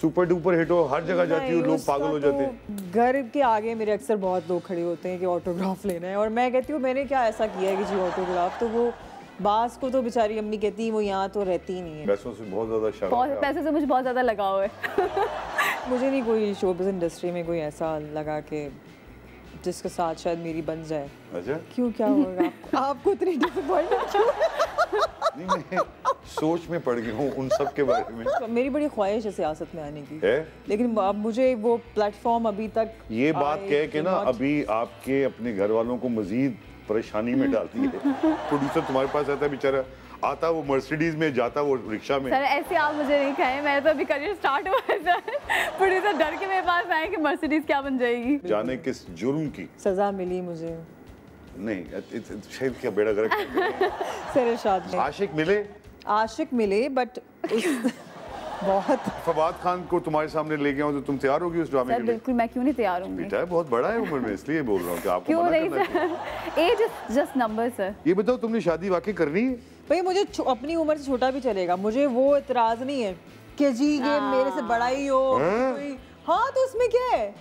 Super duper hit हो हर जगह जाती हूँ लोग पागल हो जाते हैं तो घर के आगे मेरे अक्सर बहुत लोग खड़े होते हैं कि ऑटोग्राफ लेना है और मैं कहती हूँ मैंने क्या ऐसा किया है कि जी ऑटोग्राफ तो वो बास को तो बेचारी अम्मी कहती है वो यहाँ तो रहती नहीं है पैसों से बहुत ज़्यादा पैसे से मुझे बहुत ज़्यादा लगाव है मुझे नहीं कोई शोबिस इंडस्ट्री में कोई ऐसा लगा के जिसके साथ शायद मेरी बन जाए अच्छा क्यों क्या होगा आपको इतनी डिसअपॉइंटमेंट नहीं मैं सोच में पड़ गई हूँ उन सब के बारे में मेरी बड़ी ख्वाहिश है सियासत में आने की है? लेकिन अब मुझे वो प्लेटफॉर्म अभी तक ये बात कह के ना अभी आपके अपने घर वालों को मजीद परेशानी में डालती है प्रोड्यूसर तुम्हारे पास आता है बेचारा आता वो मर्सिडीज में जाता वो रिक्शा में सर ऐसे आप मुझे नहीं कहें मेरा तो अभी करियर स्टार्ट हुआ है सर प्रोड्यूसर तो डर के मेरे पास आए कि मर्सिडीज क्या बन जाएगी जाने किस जुर्म की सजा मिली मुझे नहीं शायद क्या बेड़ा गर्क सर इरशाद आशिक मिले आशिक मिले बट बहुत फवाद खान को तुम्हारे सामने ले गया तो तुम तैयार होगी उस ड्रामे के लिए बिल्कुल मैं क्यों नहीं तैयार हूँ बेटा बहुत बड़ा है उम्र में इसलिए बोल रहा हूँ कि आपको क्यों नहीं sir age is just number sir ये बताओ तुमने शादी वाकई करनी है भाई मुझे अपनी उम्र से छोटा भी चलेगा मुझे वो इतराज नहीं है कि जी ये हाँ। मेरे से बड़ा ही हो हाँ, हाँ तो उसमें क्या है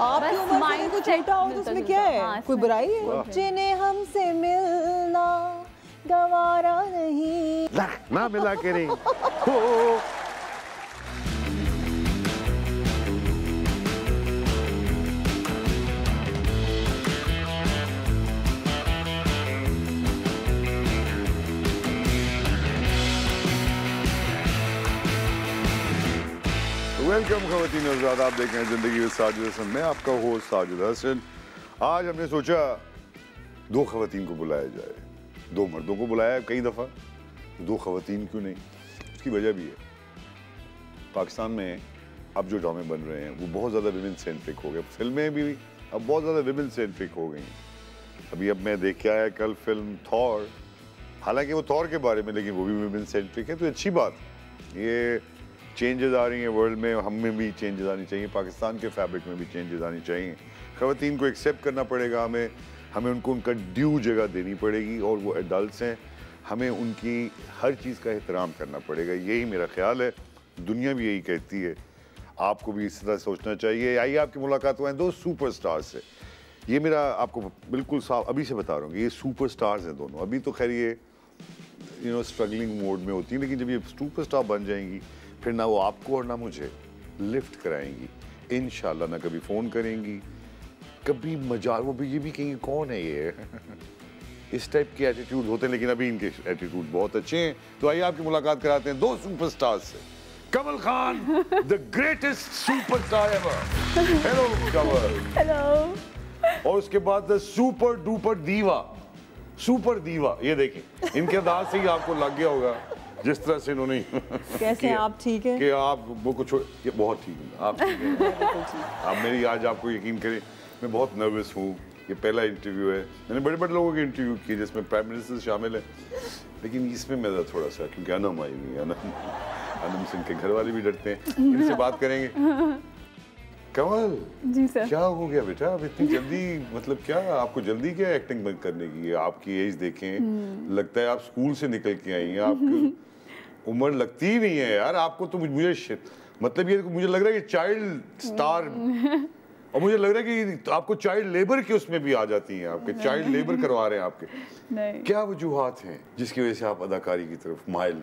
आपकी उम्र से छोटा हो तो उसमें क्या है हाँ, कोई बुराई है जिन्हें हमसे मिलना गवारा नहीं ना मिला के नहीं वेलकम खवतिन आजाद आप देख रहे हैं ज़िंदगी विद साजिद हसन मैं आपका होस्ट साजिद हसन आज हमने सोचा दो खवतिन को बुलाया जाए दो मर्दों को बुलाया कई दफ़ा दो खवतिन क्यों नहीं उसकी वजह भी है पाकिस्तान में अब जो ड्रामे बन रहे हैं वो बहुत ज़्यादा विमेन सेंट्रिक हो गए फिल्में भी अब बहुत ज़्यादा विमेन सेंट्रिक हो गई अभी अब मैं देख के आया कल फिल्म थौर हालांकि वो थौर के बारे में लेकिन वो भी विमेन सेंट्रिक है तो अच्छी बात ये चेंजेस आ रही हैं वर्ल्ड में हम में भी चेंजेस आनी चाहिए पाकिस्तान के फैब्रिक में भी चेंजेस आनी चाहिए खातन को एक्सेप्ट करना पड़ेगा हमें हमें उनको उनका ड्यू जगह देनी पड़ेगी और वो एडल्ट हैं हमें उनकी हर चीज़ का एहतराम करना पड़ेगा यही मेरा ख्याल है दुनिया भी यही कहती है आपको भी इस तरह सोचना चाहिए आइए आपकी मुलाकात हुआ है दो स्टार से ये मेरा आपको बिल्कुल साफ अभी से बता रहा हूँ ये स्टार्स हैं दोनों अभी तो खैर ये यू नो स्ट्रगलिंग मोड में होती हैं लेकिन जब ये स्टार बन जाएंगी फिर ना वो आपको और ना मुझे लिफ्ट कराएंगी इन ना कभी फ़ोन करेंगी कभी मजाक वो भी ये भी कहेंगे कौन है ये इस टाइप के एटीट्यूड होते हैं लेकिन अभी इनके एटीट्यूड बहुत अच्छे हैं तो आइए आपकी मुलाकात कराते हैं दो सुपरस्टार्स से Kamal Khan the greatest superstar ever hello Kamal hello और उसके बाद the super duper diva super diva ये देखिए इनके अंदाज से ही आपको लग गया होगा जिस तरह से इन्होंने कैसे आप ठीक है कि आप वो कुछ ये बहुत ठीक हैं आप ठीक आप मेरी आज आपको यकीन करें मैं बहुत नर्वस हूँ ये पहला इंटरव्यू है मैंने बड़े बड़े लोगों के इंटरव्यू किए जिसमें प्राइम मिनिस्टर शामिल है लेकिन इसमें मेरा थोड़ा सा क्योंकि अनम आई हुई अनम अनम सिंह के घर वाले भी डरते हैं इनसे बात करेंगे कमल जी सर क्या हो गया बेटा आप इतनी जल्दी मतलब क्या आपको जल्दी क्या एक्टिंग बंद करने की है आपकी एज देखें हम्म। लगता है आप स्कूल से निकल के आई हैं आपकी उम्र लगती ही नहीं है यार आपको तो मुझे मतलब ये मुझे लग रहा है कि चाइल्ड स्टार और मुझे लग रहा है कि आपको चाइल्ड लेबर के उसमें भी आ जाती हैं आपके चाइल्ड लेबर करवा रहे हैं आपके क्या वजूहत हैं जिसकी वजह से आप अदाकारी की तरफ माइल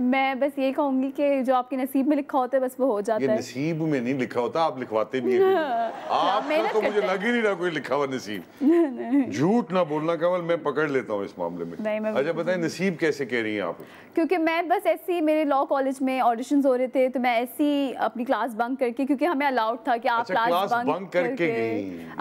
मैं बस यही कहूंगी कि जो आपके नसीब में लिखा होता है बस वो हो जाता ये है नसीब में नहीं लिखा होता आप लिखवाते भी हैं हाँ, आप तो, तो मुझे लग ही नहीं रहा कोई लिखा हुआ नसीब झूठ ना बोलना कमल मैं पकड़ लेता हूँ इस मामले में अच्छा बताए नसीब कैसे कह रही है आप क्योंकि मैं बस ऐसी मेरे लॉ कॉलेज में ऑडिशन हो रहे थे तो मैं ऐसी अपनी क्लास बंक करके क्योंकि हमें अलाउड था कि आप क्लास अच्छा, बंक करके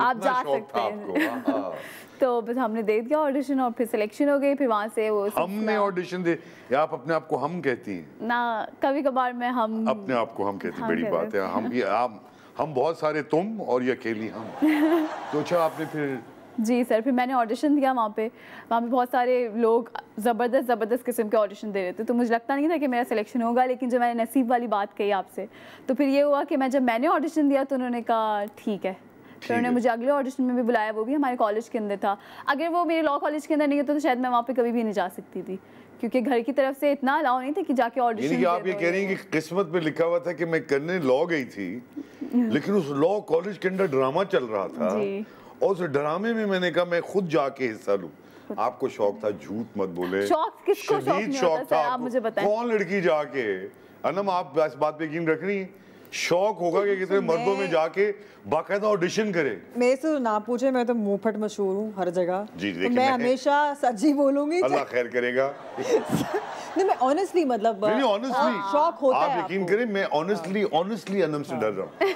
आप जा सकते हैं तो बस हमने दे दिया ऑडिशन और फिर सिलेक्शन हो गई फिर वहाँ से वो हमने ऑडिशन दे आप अपने आप को हम कहती हैं ना कभी कभार मैं हम अपने आप को हम कहती हैं बड़ी बात है हम ये आप हम बहुत सारे तुम और ये अकेली हम तो अच्छा आपने फिर जी सर फिर मैंने ऑडिशन दिया वहाँ पे वहाँ पे बहुत सारे लोग ज़बरदस्त ज़बरदस्त किस्म के ऑडिशन दे रहे थे तो मुझे लगता नहीं था कि मेरा सिलेक्शन होगा लेकिन जब मैंने नसीब वाली बात कही आपसे तो फिर ये हुआ कि मैं जब मैंने ऑडिशन दिया तो उन्होंने कहा ठीक है फिर उन्होंने मुझे अगले ऑडिशन में भी बुलाया वो भी हमारे कॉलेज के अंदर था अगर वो मेरे लॉ कॉलेज के अंदर नहीं होता तो शायद मैं वहाँ पर कभी भी नहीं जा सकती थी क्योंकि घर की तरफ से इतना अलाव नहीं था कि जाके ऑडिशन आप ये कह रही हैं कि किस्मत पे लिखा हुआ था कि मैं करने लॉ गई थी लेकिन उस लॉ कॉलेज के अंदर ड्रामा चल रहा था और उस ड्रामे में मैंने कहा मैं खुद जाके हिस्सा लूँ आपको शौक था झूठ मत बोले शौक किसको शौक, शौक था आप मुझे बताएं कौन लड़की जाके अनम आप इस बात पे यकीन रख रही है शौक होगा कि कितने तो मर्दों में जाके बाकायदा ऑडिशन करे मैं से तो ना पूछे मैं तो मुंह फट मशहूर हूँ हर जगह जी तो मैं हमेशा सच ही बोलूंगी अल्लाह खैर करेगा नहीं मैं honestly, मतलब नहीं नहीं, honestly, आ, हाँ, शौक होता आप है आप यकीन करें मैं ऑनेस्टली ऑनेस्टली अनम से डर रहा हूँ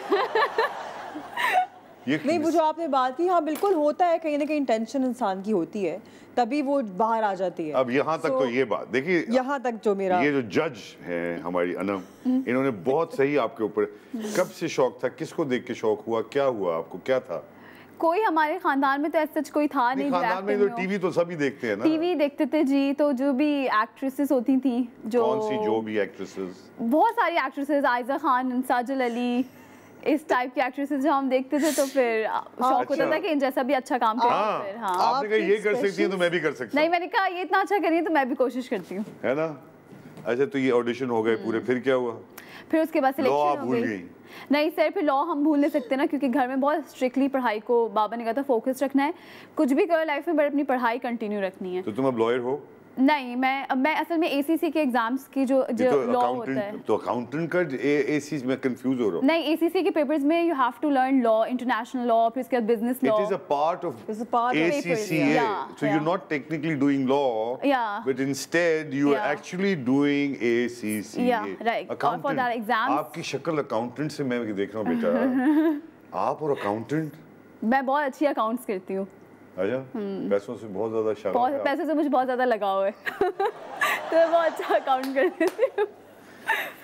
हाँ। नहीं वो जो आपने बात की हाँ बिल्कुल होता है कहीं ना कहीं टेंशन इंसान की होती है तभी वो बाहर आ जाती है अब यहाँ तक तो so, तो ये बात देखिए यहाँ तक जो मेरा ये जो जज है हमारी अनम इन्होंने बहुत सही आपके ऊपर कब से शौक था किसको देख के शौक हुआ क्या हुआ आपको क्या था कोई हमारे खानदान में तो सच कोई था नहीं, नहीं खानदान में तो टीवी तो सभी देखते हैं ना टीवी देखते थे जी तो जो भी एक्ट्रेसेस होती थी जो कौन सी जो भी एक्ट्रेसेस बहुत सारी एक्ट्रेसेस आयजा खान साजल अली इस टाइप की एक्ट्रेसेस जो हम देखते थे तो फिर शौक होता था अच्छा। कि इन जैसा भी अच्छा काम करें हाँ। फिर हाँ। आपने कहा ये कर सकती है तो मैं भी कर सकता नहीं मैंने कहा ये इतना अच्छा करिए तो मैं भी कोशिश करती हूँ है ना अच्छा तो ये ऑडिशन हो गए पूरे हम्म। फिर क्या हुआ फिर उसके बाद सिलेक्शन हो गई नहीं सर फिर लॉ हम भूल नहीं सकते ना क्योंकि घर में बहुत स्ट्रिक्टली पढ़ाई को बाबा ने कहा था फोकस रखना है कुछ भी करो लाइफ में बट अपनी पढ़ाई कंटिन्यू रखनी है तो तुम अब लॉयर हो नहीं मैं मैं असल में एसीसी के एग्जाम्स की जो जो लॉ तो होता है तो अकाउंटेंट का एसीसी में कंफ्यूज हो रहा हूं नहीं एसीसी के पेपर्स में you have to learn law international law फिर उसके बाद business law it is a part of a part of ACCA so you are not technically doing law या but instead you are actually doing ACC या right for that exam आपकी शक्ल accountant से मैं देख रहा हूं बेटा आप और अकाउंटेंट मैं बहुत अच्छी अकाउंट्स करती हूं अच्छा पैसों से बहुत ज़्यादा शौक पैसे से मुझे बहुत ज़्यादा लगाव है तो मैं बहुत अच्छा अकाउंट कर देती हूँ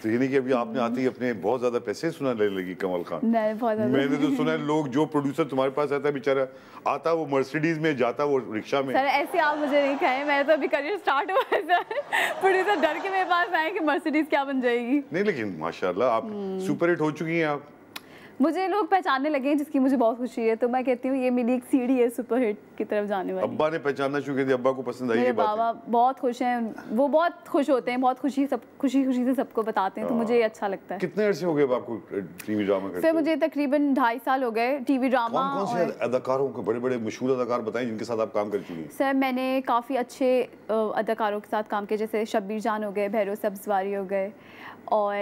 तो ये नहीं कि अभी आपने आती है अपने बहुत ज्यादा पैसे सुना ले लगी कमल खान नहीं बहुत ज्यादा मैंने तो सुना है लोग जो प्रोड्यूसर तुम्हारे पास आता है बेचारा आता वो मर्सिडीज में जाता वो रिक्शा में सर ऐसे आप मुझे नहीं कहें मैं तो अभी करियर स्टार्ट हुआ है सर प्रोड्यूसर डर के मेरे पास आए कि मर्सिडीज क्या बन जाएगी नहीं लेकिन माशाल्लाह आप सुपर हम्म। हिट हो चुकी हैं आप मुझे लोग पहचानने लगे हैं जिसकी मुझे बहुत खुशी है तो मैं कहती हूँ ये मेरी एक सीढ़ी है सुपरहिट की तरफ जाने वाली अब्बा ने पहचानना शुरू किया अब्बा को पसंद आई बाबा बहुत खुश हैं वो बहुत खुश होते हैं बहुत खुशी सब खुशी खुशी से सबको बताते हैं तो मुझे ये हाँ। अच्छा लगता है कितने अर्से हो गए आपको टीवी ड्रामा करते सर मुझे तकरीबन ढाई साल हो गए टीवी ड्रामा कौन कौन से अदाकारों के बड़े बड़े मशहूर अदाकार बताएं जिनके साथ आप काम कर चुकी हैं सर मैंने काफ़ी अच्छे अदाकारों के साथ काम किया जैसे शब्बीर जान हो गए भैरव सब्जवारी हो गए और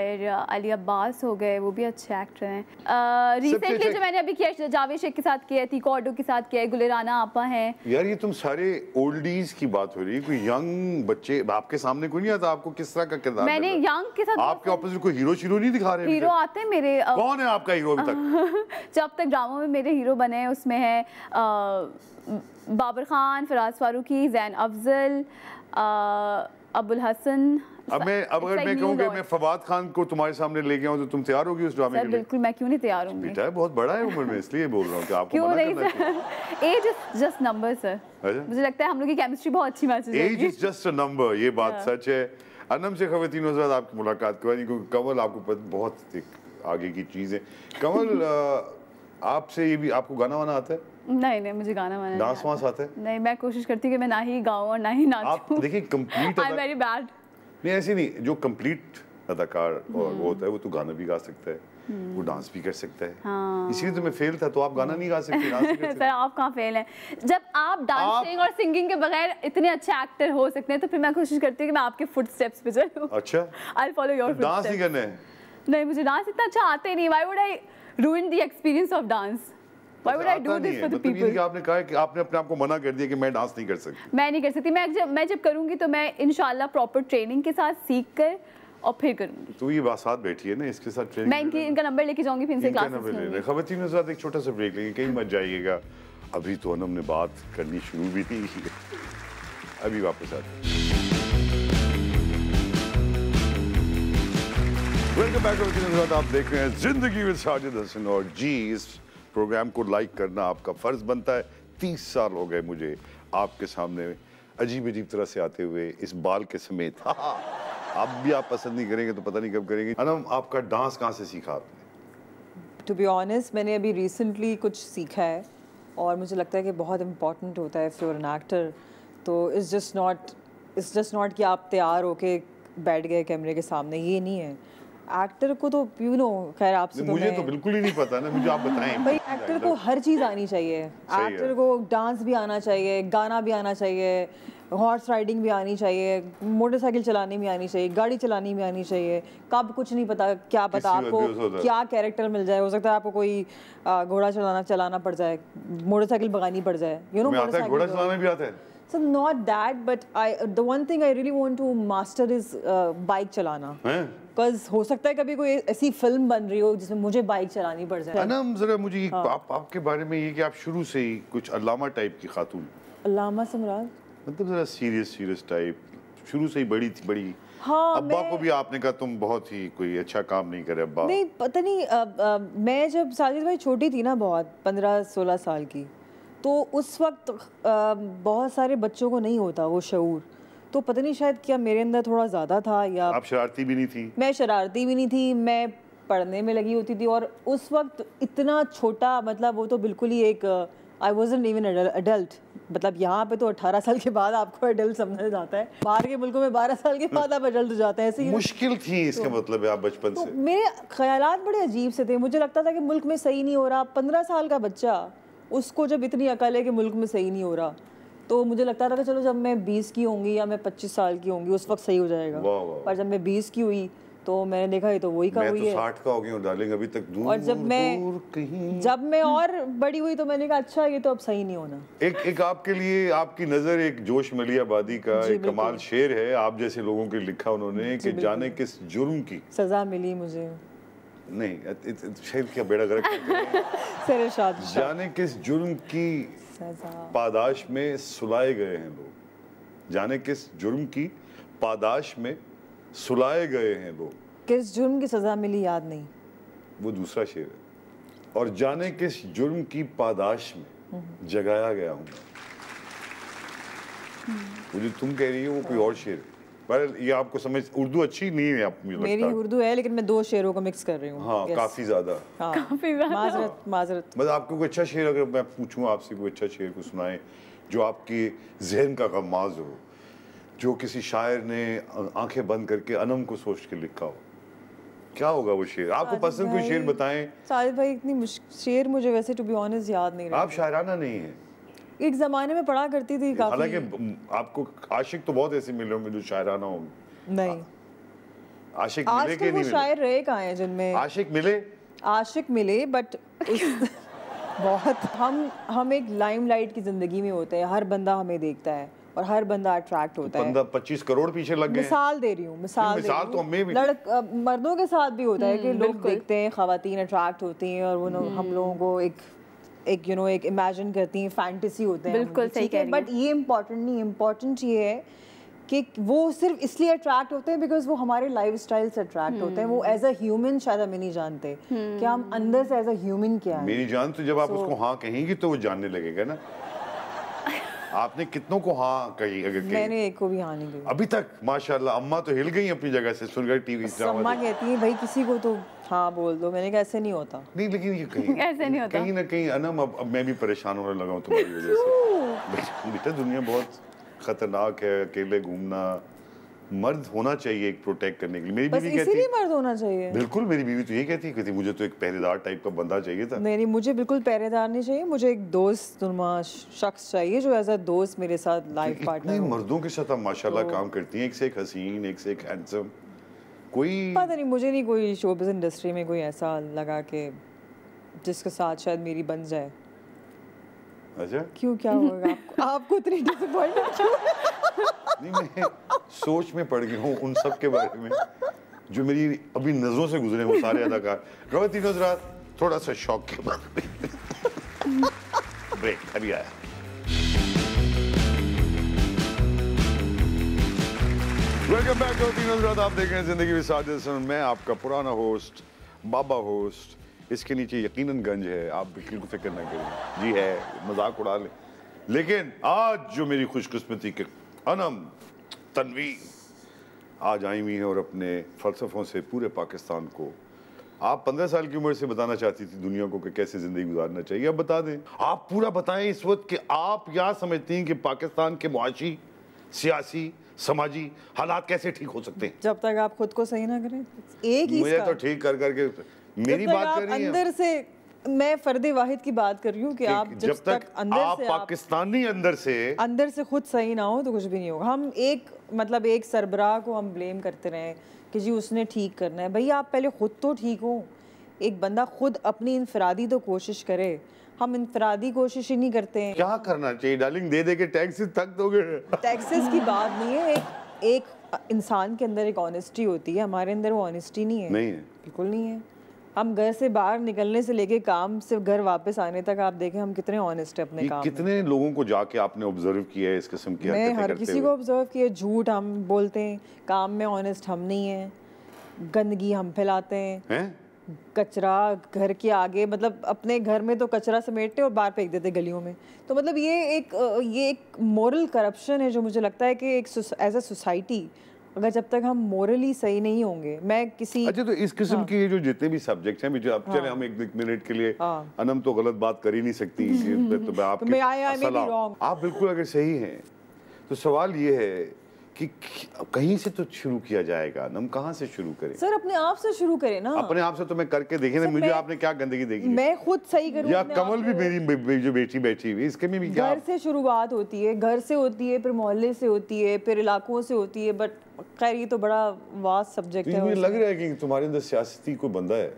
अली अब्बास हो गए वो भी अच्छे एक्टर हैं रिसेंटली जो मैंने अभी किया जावेद शेख के साथ किया तीको ऑडो के साथ किया है गुलेराना आपा हैं यार ये तुम सारे ओल्डीज की बात हो रही है कोई यंग बच्चे आपके सामने कोई नहीं आता आपको किस तरह का किरदार मैंने यंग के साथ आपके ऑपोजिट कोई हीरो शीरो नहीं दिखा रहे हीरो आते हैं मेरे कौन है आपका हीरो अभी तक जब तक ड्रामों में मेरे हीरो बने हैं उसमें है बाबर खान फराज फारूकी जैन अफजल अबुल हसन अब मैं अब अगर मैं कहूँ कि मैं फवाद खान को तुम्हारे सामने ले गया हूं तो तुम तैयार होगी उस ड्रामे के लिए बिल्कुल मैं क्यों नहीं तैयार हूं बेटा बहुत बड़ा है उम्र में इसलिए बोल रहा हूं कि आपको क्यों नहीं sir age is just number sir मुझे लगता है हम लोग की केमिस्ट्री बहुत अच्छी मैच है age is just a number ये बात हाँ। सच है अनम से खवतिन हजरत आपकी मुलाकात करवानी क्योंकि कमल आपको बहुत आगे की चीज़ है कमल आपसे ये भी आपको गाना वाना आता है नहीं नहीं मुझे गाना वाना डांस वांस आते नहीं मैं कोशिश करती कि मैं ना ही गाऊं और ना ही नाचूं आप देखिए complete I am very bad नहीं ऐसे नहीं जो कंप्लीट अदाकार और वो होता है वो तो गाना भी गा सकता है वो हम्म। डांस भी कर सकता है हाँ। इसीलिए तो मैं फेल था तो आप गाना नहीं गा सकते डांस कर सकते। सर आप कहाँ फेल हैं जब आप डांसिंग और सिंगिंग के बगैर इतने अच्छे एक्टर हो सकते हैं तो फिर मैं कोशिश करती हूँ कि मैं आपके फुट स्टेप्स पे चलूँ अच्छा आई फॉलो योर डांस नहीं करना है नहीं मुझे डांस इतना अच्छा आते नहीं why would I ruin the experience of dance Why would I do this for the people? मतलब ये कि आपने कहा कि आपने अपने आप को मना कर दिया कि मैं डांस नहीं कर सकती मैं नहीं कर सकती मैं जब मैं जब करूंगी तो मैं इंशाल्लाह प्रॉपर ट्रेनिंग के साथ सीख कर और फिर करूंगी तू तो ये बात साथ बैठी है ना इसके साथ ट्रेनिंग मैं इनकी इनका नंबर लेके जाऊंगी फिर इनसे क्लासेस लेने खवातीन के साथ एक छोटा सा ब्रेक लेंगे कहीं मत जाइएगा अभी तो अनम ने बात करनी शुरू भी थी अभी वापस आते हैं वेलकम बैक टू द आप देख रहे हैं जिंदगी विद साजिद हसन और जी इस प्रोग्राम को लाइक करना आपका फ़र्ज़ बनता है तीस साल हो गए मुझे आपके सामने अजीब अजीब तरह से आते हुए इस बाल के समेत अब भी आप पसंद नहीं करेंगे तो पता नहीं कब करेंगे अनम आपका डांस कहाँ से सीखा आपने टू बी ऑनेस्ट मैंने अभी रिसेंटली कुछ सीखा है और मुझे लगता है कि बहुत इम्पॉर्टेंट होता है फ्योर एन एक्टर तो it's just not it's just not कि आप तैयार होके बैठ गए कैमरे के सामने ये नहीं है एक्टर को तो यू नो खैर आपसे तो मुझे तो बिल्कुल ही नहीं पता ना मुझे आप बताएं भाई एक्टर को हर चीज़ आनी चाहिए एक्टर को डांस भी आना चाहिए गाना भी आना चाहिए हॉर्स राइडिंग भी आनी चाहिए मोटरसाइकिल चलानी भी आनी चाहिए गाड़ी चलानी भी आनी चाहिए कब कुछ नहीं पता क्या पता आपको क्या कैरेक्टर मिल जाए हो सकता है आपको कोई घोड़ा चलाना चलाना पड़ जाए मोटरसाइकिल भगानी पड़ जाए यू नो घोड़ा चलाना भी आता है sir not that but I the one thing I really want to master is bike चलाना बिकॉज हो सकता है कभी कोई ऐसी फिल्म बन रही हो जिसमें मुझे बाइक चलानी पड़ जाए अनम जरा मुझे हाँ. आप आपके बारे में ये कि आप शुरू से ही कुछ अलामा टाइप की खातून अलामा सम्राट मतलब जरा सीरियस सीरियस टाइप शुरू से ही बड़ी थी बड़ी हाँ, अब्बा को भी आपने कहा तुम बहुत ही कोई अच्छा काम नहीं करे अब्बा नहीं पता नहीं आ, आ, मैं जब साजिद भाई छोटी थी ना बहुत पंद्रह सोलह साल की तो उस वक्त बहुत सारे बच्चों को नहीं होता वो शूर तो पता नहीं शायद क्या मेरे अंदर थोड़ा ज़्यादा था या आप शरारती भी नहीं थी मैं शरारती भी नहीं थी मैं पढ़ने में लगी होती थी और उस वक्त इतना छोटा मतलब वो तो बिल्कुल ही एक आई वॉज इवन अडल्ट मतलब यहाँ पे तो 18 साल के बाद आपको एडल्ट समझा जाता है बाहर के मुल्कों में 12 साल के बाद आप एडल्ट हो जाते हैं ऐसे मुश्किल थी इसका तो, मतलब है आप बचपन तो से मेरे ख्याल बड़े अजीब से थे मुझे लगता था कि मुल्क में सही नहीं हो रहा पंद्रह साल का बच्चा उसको जब इतनी अकल है कि मुल्क में सही नहीं हो रहा तो मुझे लगता था कि चलो जब मैं बीस की होंगी या मैं पच्चीस साल की होंगी उस वक्त सही हो जाएगा वाँ वाँ। पर जब मैं बीस की हुई तो मैंने देखा ये तो वही का हुई तो है साठ का हो गया हूँ डार्लिंग अभी तक दूर और जब मैं जब मैं और बड़ी हुई तो मैंने कहा अच्छा ये तो अब सही नहीं होना एक एक आपके लिए आपकी नज़र एक जोश मलिया आबादी का एक कमाल शेर है आप जैसे लोगों के लिखा उन्होंने कि जाने किस जुर्म की सजा मिली मुझे नहीं शहीद क्या बेड़ा गर्क जाने किस जुर्म की पादाश में सुलाए गए हैं लोग जाने किस जुर्म की पादाश में सुलाए गए हैं लोग किस जुर्म की सजा मिली याद नहीं वो दूसरा शेर है और जाने किस जुर्म की पादाश में हम्म। जगाया गया हूँ हम्म। मुझे तुम कह रही हो वो कोई हाँ। और शेर है पर ये आपको समझ उर्दू अच्छी नहीं है आप मुझे मेरी उर्दू है लेकिन मैं दो शेरों को मिक्स कर रही हूँ हाँ yes. काफी ज्यादा हाँ, माजरत माजरत बस आपको कोई अच्छा शेर अगर मैं पूछूँ आपसे कोई अच्छा शेर को सुनाए जो आपके जहन का गमाज हो जो किसी शायर ने आंखें बंद करके अनम को सोच के लिखा हो क्या होगा वो शेर आपको पसंद कोई शेर बताएं भाई इतनी शेर मुझे वैसे टू बी ऑनेस्ट याद नहीं आप शायराना नहीं है एक जमाने में पढ़ा करती थी काफी हालांकि आपको आशिक तो बहुत ऐसे मिले होंगे जो शायराना होंगे नहीं आशिक मिले तो के नहीं शायर रहे कहाँ हैं जिनमें आशिक मिले आशिक मिले बट बहुत हम हम एक लाइमलाइट की जिंदगी में होते हैं हर बंदा हमें देखता है और हर बंदा अट्रैक्ट होता है बंदा 25 करोड़ पीछे लग गए मिसाल दे रही हूँ मिसाल मिसाल तो हमें भी लड़क मर्दों के साथ भी होता है कि हम्म, लोग देखते हैं खातन अट्रैक्ट होती हैं और वो हम हम्म। लोगों को एक एक यू नो एक इमेजिन करती हैं फैंटेसी होते हैं बिल्कुल सही कह रही बट ये इम्पोर्टेंट नहीं इम्पोर्टेंट ये है कि वो सिर्फ इसलिए अट्रैक्ट होते हैं बिकॉज वो हमारे लाइफ स्टाइल से अट्रैक्ट होते हैं वो एज अ ह्यूमन शायद हमें नहीं जानते कि हम हम्म। अंदर से एज अ ह्यूमन क्या है मेरी जान तो जब आप उसको हाँ कहेंगी तो वो जानने लगेगा ना आपने कितनों को हाँ कही अगर कही? मैंने एक को भी हाँ नहीं कही अभी तक माशाल्लाह अम्मा तो हिल गई अपनी जगह से सुनकर टीवी अम्मा कहती है भाई किसी को तो हाँ बोल दो मैंने कहा ऐसे नहीं होता नहीं लेकिन ये कहीं ऐसे नहीं होता कहीं ना कहीं अनम अब, अब मैं भी परेशान होने लगा हूँ तुम्हारी वजह से बेटा दुनिया बहुत खतरनाक है अकेले घूमना मर्द होना चाहिए एक प्रोटेक्ट करने के लिए मेरी बीवी कहती है मर्द होना चाहिए बिल्कुल मेरी बीवी तो ये कहती है कहती मुझे तो एक पहरेदार टाइप का बंदा चाहिए था नहीं मुझे बिल्कुल पहरेदार नहीं चाहिए मुझे एक दोस्त नुमा शख्स चाहिए जो एज अ दोस्त मेरे साथ लाइफ पार्टनर मर्दों के साथ आप माशाल्लाह तो काम करती हैं एक से एक हसीन एक से एक हैंडसम कोई पता नहीं मुझे नहीं कोई शोबिज इंडस्ट्री में कोई ऐसा लगा कि जिसके साथ शायद मेरी बन जाए अच्छा क्यों क्या होगा आपको आपको इतनी डिसअपॉइंटमेंट नहीं मैं सोच में पड़ गया हूँ उन सब के बारे में जो मेरी अभी नज़रों से गुजरे वो सारे अदाकार रवती नजरात थोड़ा सा शौक के बाद ब्रेक अभी आया वेलकम बैक टू आप देख रहे हैं जिंदगी विसाजिश मैं आपका पुराना होस्ट बाबा होस्ट इसके नीचे यकीनन गंज है आप बिल्कुल को फिक्र न करें जी है मजाक उड़ा लें लेकिन आज जो मेरी खुशकस्मती के अनम तनवी आज आई हुई हैं और अपने फ़लसफ़ों से पूरे पाकिस्तान को आप पंद्रह साल की उम्र से बताना चाहती थी दुनिया को कि कैसे ज़िंदगी गुजारना चाहिए अब बता दें आप पूरा बताएं इस वक्त कि आप क्या समझती हैं कि पाकिस्तान के मुआशी सियासी समाजी हालात कैसे ठीक हो सकते हैं जब तक आप खुद को सही ना करें एक ही मुझे तो ठीक कर करके मेरी बात कर रही अंदर से मैं फर्द वाहिद की बात कर रही हूँ कि आप जब, जब तक, तक अंदर आप से पाकिस्तानी आप, अंदर से अंदर से खुद सही ना हो तो कुछ भी नहीं होगा हम एक मतलब एक सरबराह को हम ब्लेम करते रहे कि जी उसने ठीक करना है भैया आप पहले खुद तो ठीक हो एक बंदा खुद अपनी इनफरादी तो कोशिश करे हम इंफरादी कोशिश ही नहीं करते हैं क्या करना चाहिए डार्लिंग दे दे के टैक्सेस थक दोगे टैक्सेस की बात नहीं है एक एक इंसान के अंदर एक ऑनेस्टी होती है हमारे अंदर वो ऑनेस्टी नहीं है नहीं है बिल्कुल नहीं है हम घर से बाहर निकलने से लेके काम से घर वापस आने तक आप देखें हम कितने ऑनेस्ट है अपने काम कितने में। लोगों को जाके आपने ऑब्जर्व किया है इस किस्म की मैं हर किसी को ऑब्जर्व किया झूठ हम बोलते हैं काम में ऑनेस्ट हम नहीं हैं गंदगी हम फैलाते हैं है? कचरा घर के आगे मतलब अपने घर में तो कचरा समेटते और बाहर फेंक देते गलियों में तो मतलब ये एक ये एक मॉरल करप्शन है जो मुझे लगता है कि एक एज अ सोसाइटी अगर जब तक हम मॉरली सही नहीं होंगे मैं किसी अच्छा तो इस किस्म हाँ। के जो जितने भी सब्जेक्ट्स हैं मुझे अब हाँ। चले हम एक मिनट के लिए हाँ। अनम तो गलत बात कर ही नहीं सकती तो मैं तो आपके तो मैं, I, I आप बिल्कुल अगर सही हैं तो सवाल ये है कि कहीं से तो शुरू किया जाएगा हम कहाँ से शुरू करें सर अपने आप से शुरू करें ना अपने आप से तो मैं करके देखे ना मुझे आपने क्या गंदगी देखी मैं खुद सही करूँ या कमल भी मेरी जो बेटी बैठी हुई इसके में भी क्या घर से शुरुआत होती है घर से होती है फिर मोहल्ले से होती है फिर इलाकों से होती है बट खैर ये तो बड़ा वास्ट सब्जेक्ट तो है मुझे लग रहा है कि तुम्हारे अंदर सियासती कोई बंदा है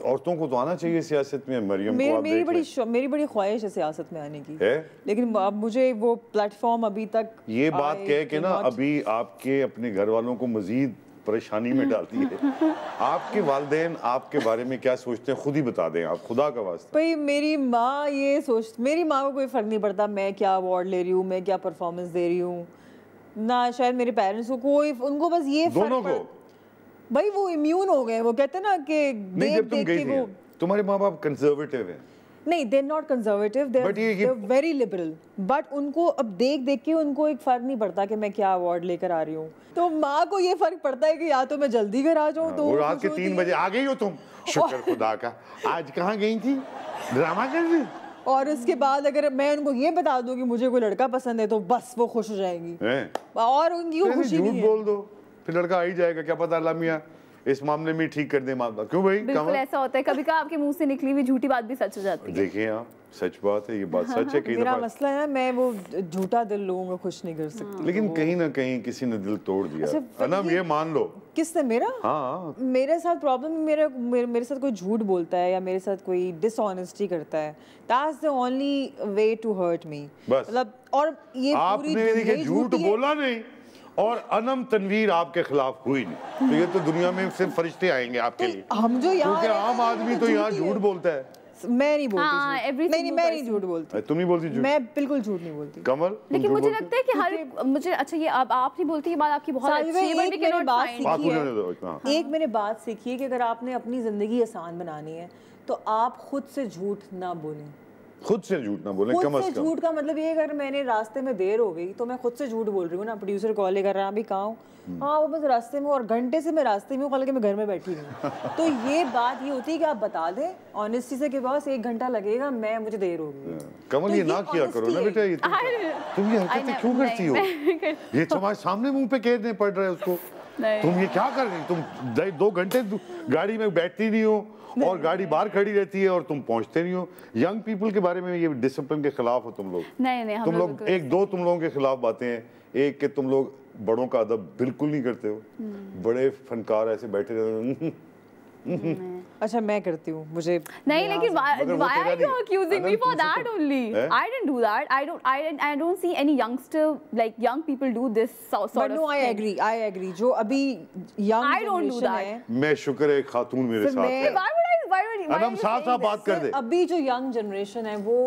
औरतों को तो आना चाहिए सियासत में मरियम मेर, को मेरी बड़ी मेरी बड़ी ख्वाहिश है सियासत में आने की है? लेकिन अब मुझे वो प्लेटफॉर्म अभी तक ये बात कह के ना अभी आपके अपने घर वालों को मजीद परेशानी में डालती है आपके वाले आपके बारे में क्या सोचते हैं खुद ही बता दें आप खुदा का वास्ता भाई मेरी माँ ये सोच मेरी माँ को कोई फ़र्क नहीं पड़ता मैं क्या अवार्ड ले रही हूँ मैं क्या परफॉर्मेंस दे रही हूँ ना शायद मेरे पेरेंट्स को कोई उनको बस ये दोनों को भाई वो इम्यून हो गए वो कहते ना कि देख देख के वो तुम्हारे माँ बाप कंजर्वेटिव है नहीं they're not conservative they're very liberal but उनको अब देख देख के उनको एक फ़र्क नहीं पड़ता कि मैं क्या अवार्ड लेकर आ रही हूँ तो माँ को ये फर्क पड़ता है कि या तो मैं जल्दी घर आ जाऊँ तो रात के तीन बजे आ गई हो तुम शुक्र खुदा का आज कहाँ गई थी ड्रामा कर रही और उसके बाद अगर मैं उनको ये बता दूँ कि मुझे कोई लड़का पसंद है तो बस वो खुश हो जाएंगी और उनकी तो खुशी नहीं बोल दो फिर लड़का आ ही जाएगा क्या पता अल्लाह मियाँ इस मामले में ठीक कर दे मामला क्यों भाई बिल्कुल ऐसा होता है कभी कभी आपके मुंह से निकली हुई झूठी बात भी सच हो जाती है देखिए आप सच बात है ये बात हाँ, सच है हाँ। कहीं मेरा मसला है मैं वो झूठा दिल लोगों को खुश नहीं कर सकती हाँ। लेकिन कहीं ना कहीं किसी ने दिल तोड़ दिया अच्छा, अनम ये मान लो किसने मेरा हाँ मेरे साथ प्रॉब्लम मेरा मेरे, मेरे साथ कोई झूठ बोलता है या मेरे साथ कोई डिसऑनेस्टी करता है that's the only way to hurt me मतलब और ये पूरी झूठ बोला नहीं और अनम तनवीर आपके खिलाफ हुई नहीं तो ये तो दुनिया में सिर्फ फरिश्ते आएंगे आपके तो लिए हम जो क्योंकि आम आदमी तो यहाँ झूठ बोलता है मैं नहीं बोलती हाँ, नहीं, नहीं मैं नहीं झूठ बोलती तुम ही बोलती मैं बिल्कुल झूठ नहीं बोलती कमल लेकिन मुझे लगता है कि हर मुझे अच्छा ये आप आप नहीं बोलती ये बात आपकी बहुत अच्छी है एक मैंने बात सीखी है तो, अच्छा। हाँ। एक मैंने बात सीखी है कि अगर आपने अपनी जिंदगी आसान बनानी है तो आप खुद से झूठ ना बोलें खुद से झूठ ना बोले कम से झूठ का मतलब ये अगर मैंने रास्ते में देर हो गई तो मैं खुद से झूठ बोल रही हूँ ना प्रोड्यूसर कॉल कर रहा अभी कहाँ हम्म। हाँ वो बस रास्ते में और घंटे से मैं रास्ते में हूँ हालांकि मैं घर में बैठी हूँ तो ये बात ये होती है कि आप बता दें ऑनेस्टी से कि बस एक घंटा लगेगा मैं मुझे देर हो गई हाँ। कमल तो ये ना किया करो ना बेटा ये तुम ये हरकतें क्यों करती हो ये तुम्हारे तो सामने मुंह पे कहने पड़ रहा है उसको तुम ये क्या कर रही तुम दो घंटे गाड़ी में बैठती नहीं हो और गाड़ी बाहर खड़ी रहती है और तुम पहुंचते नहीं हो यंग पीपल के बारे में ये डिसिप्लिन के खिलाफ हो तुम लोग नहीं नहीं तुम लोग एक दो तुम लोगों के खिलाफ बातें हैं एक के तुम लोग बड़ों का अदब बिल्कुल नहीं करते हो हम्म। बड़े फनकार ऐसे बैठे रहते अच्छा मैं करती हूँ मुझे नहीं लेकिन why are you accusing me for that only? I didn't do that. I don't I didn't, I don't see any youngster like young people do this sort But of. But no, I agree. I agree. जो अभी young I don't do that. मैं शुक्र है खातून मेरे साथ है. Why would I? Why would? हम साथ साथ बात कर दे. अभी जो young generation है वो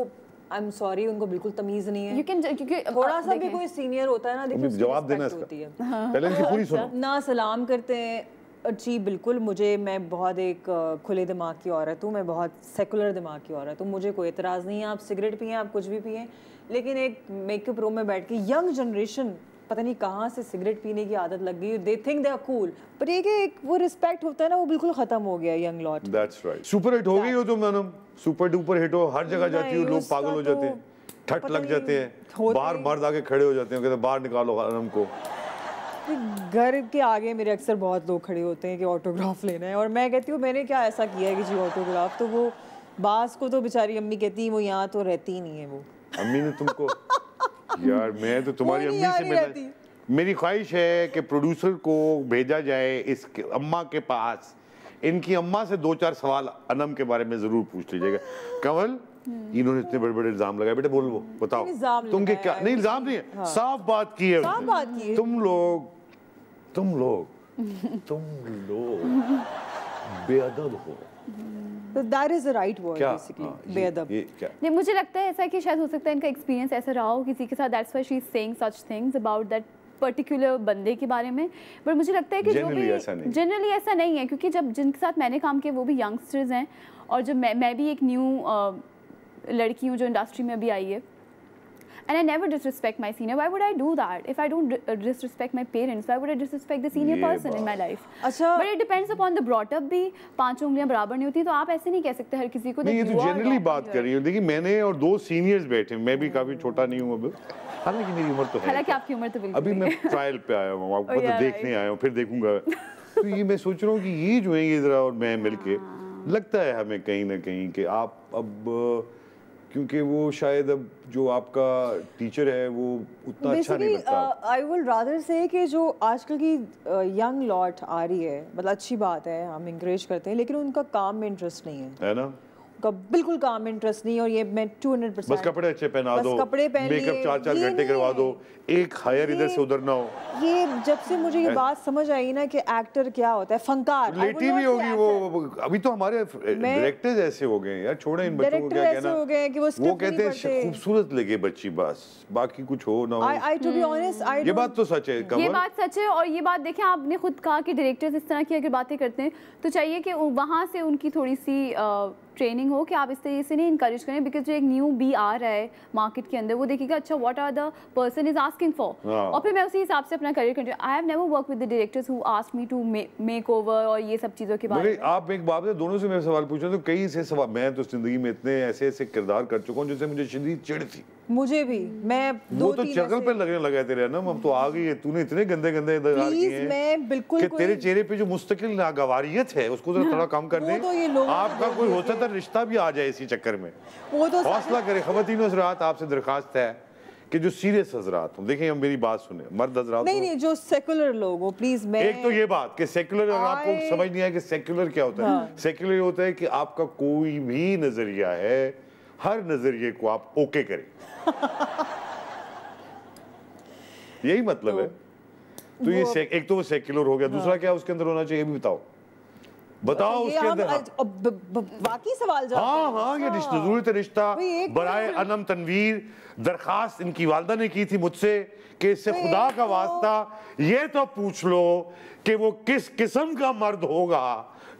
आई एम सॉरी उनको बिल्कुल तमीज नहीं है you can, you can, थोड़ा सा भी कोई सीनियर होता है ना देखिए जवाब देना इसका पहले इनकी पूरी सुनो ना सलाम करते हैं जी बिल्कुल मुझे मैं बहुत एक खुले दिमाग की औरत हूँ मैं बहुत सेकुलर दिमाग की औरत हूँ मुझे कोई इतराज़ नहीं है आप सिगरेट पिए आप कुछ भी पिए लेकिन एक मेकअप रूम में बैठ के यंग जनरेशन पता नहीं कहाँ से सिगरेट पीने की आदत लग गई they think they are cool but ये एक वो रिस्पेक्ट होता है ना वो बिल्कुल खत्म हो गया young lot that's right super hit हो गई हो तुम मैडम सुपर डुपर हिट हो हर जगह जाती हो लोग पागल हो जाते तो हैं ठट लग जाते हैं बाहर मर्द आके खड़े हो जाते हैं कहते बाहर निकालो हमको घर के आगे मेरे अक्सर बहुत लोग खड़े होते हैं कि ऑटोग्राफ लेना है और मैं कहती हूँ मैंने क्या ऐसा किया है कि जी ऑटोग्राफ तो वो बास को तो बेचारी अम्मी कहती है वो यहाँ तो रहती ही नहीं है वो अम्मी ने तुमको यार मैं तो तुम्हारी अम्मी से मिला मेरी ख्वाहिश है कि प्रोड्यूसर को भेजा जाए इस अम्मा के पास इनकी अम्मा से दो चार सवाल अनम के बारे में जरूर पूछ लीजिएगा कंवल इन्होंने इतने बड़े बड़े इल्जाम लगाए बेटे बोल वो बताओ तुम के क्या नहीं इल्जाम नहीं है हाँ। साफ बात की है तुम लोग तुम लोग तुम लोग बेअदब हो that is the right word basically बेअदब नहीं मुझे लगता है ऐसा कि शायद हो सकता है इनका एक्सपीरियंस ऐसा रहा हो किसी के साथ that's why she is saying such things about that particular बंदे के बारे में बट मुझे लगता है कि जो भी जनरली ऐसा नहीं है क्योंकि जब जिनके साथ मैंने काम किया वो भी यंगस्टर्स हैं और जब मैं मैं भी एक न्यू लड़की हूँ जो इंडस्ट्री में अभी आई है and I never disrespect my senior. Why would I do that? If I don't disrespect my parents, why would I disrespect the senior person in my life? अच्छा But it depends upon the brought up भी पांच उंगलियां बराबर नहीं होती तो आप ऐसे नहीं कह सकते हर किसी को नहीं ये तो जनरली बात कर रही हूँ देखिए मैंने और दो सीनियर्स बैठे मैं भी काफी hmm. छोटा नहीं हूँ अब हालांकि मेरी उम्र तो है हालांकि आपकी उम्र तो अभी मैं ट्रायल पे आया हूँ आपको पता oh, मतलब देखने आया हूँ फिर देखूंगा तो ये मैं सोच रहा हूँ कि ये जो है ये जरा और मैं मिलके हाँ। लगता है हमें कहीं ना कहीं कि आप अब क्योंकि वो शायद अब जो आपका टीचर है वो उतना अच्छा नहीं लगता आई विल रादर से कि जो आजकल की यंग uh, लॉट आ रही है मतलब अच्छी बात है हम इंकरेज करते हैं लेकिन उनका काम में इंटरेस्ट नहीं है है ना का बिल्कुल काम इंटरेस्ट नहीं और ये मैं टू हंड्रेड परसेंट बस कपड़े अच्छे पहना दो कपड़े पहन मेकअप चार चार घंटे करवा दो एक हायर इधर से उधर ना हो ये जब से मुझे ये बात समझ आई ना कि एक्टर क्या होता है फंकार लेटी भी होगी वो अभी तो हमारे डायरेक्टर्स eh, ऐसे हो गए यार छोड़े इन बच्चों को क्या कहना हो गए कि वो वो कहते हैं खूबसूरत लगे बच्ची बस बाकी कुछ हो ना हो I to be honest I ये बात तो सच है ये बात सच है और ये बात देखें आपने खुद कहा कि डायरेक्टर्स इस तरह की अगर बातें करते हैं तो चाहिए कि वहां से उनकी थोड़ी सी ट्रेनिंग हो कि आप इस तरीके से नहीं इंकरेज करें बिकॉज जो एक न्यू बी आ रहा है मार्केट के अंदर वो देखेगा अच्छा what are the person is asking for और फिर मैं उसी हिसाब से अपना career continue I have never work with the directors who ask me to make over और ये सब चीज़ों के बारे में आप एक बात है दोनों से मैं सवाल पूछ रहा हूँ तो कई से सवाल मैं तो जिंदगी में इतने ऐसे ऐसे किरदार कर चुका हूँ जिससे मुझे शरीर चिड़ थी मुझे भी मैं दो तो चगल पे लगने लगा तेरे ना हम तो आ गई है तूने इतने गंदे गंदे इधर आ गई है मैं बिल्कुल कि तेरे चेहरे पे जो मुस्तकिल नागवारियत है उसको जरा थोड़ा कम कर दे तो ये लोग आपका कोई होता था रिश्ता भी आ जाए इसी चक्कर में वो तो हौसला करे खवतिन हजरात आपसे दरखास्त है कि जो सीरियस हजरात हों देखें हम मेरी बात सुने मर्द हजरात नहीं नहीं जो सेकुलर लोग हो प्लीज मैं एक तो ये बात कि सेकुलर और आपको समझ नहीं आया कि सेकुलर क्या होता हाँ। है सेकुलर होता है कि आपका कोई भी नजरिया है हर नजरिए को आप ओके करें यही मतलब तो, है तो ये से, एक तो वो सेक्युलर हो गया हाँ। दूसरा क्या उसके अंदर होना चाहिए भी बताओ बताओ उसके अंदर हाँ। बाकी सवाल हाँ हाँ ये जरूरत रिश्ता हाँ। तो बराए अनम तनवीर दरखास्त इनकी वालदा ने की थी मुझसे कि इससे तो खुदा का तो वास्ता ये तो पूछ लो कि वो किस किस्म का मर्द होगा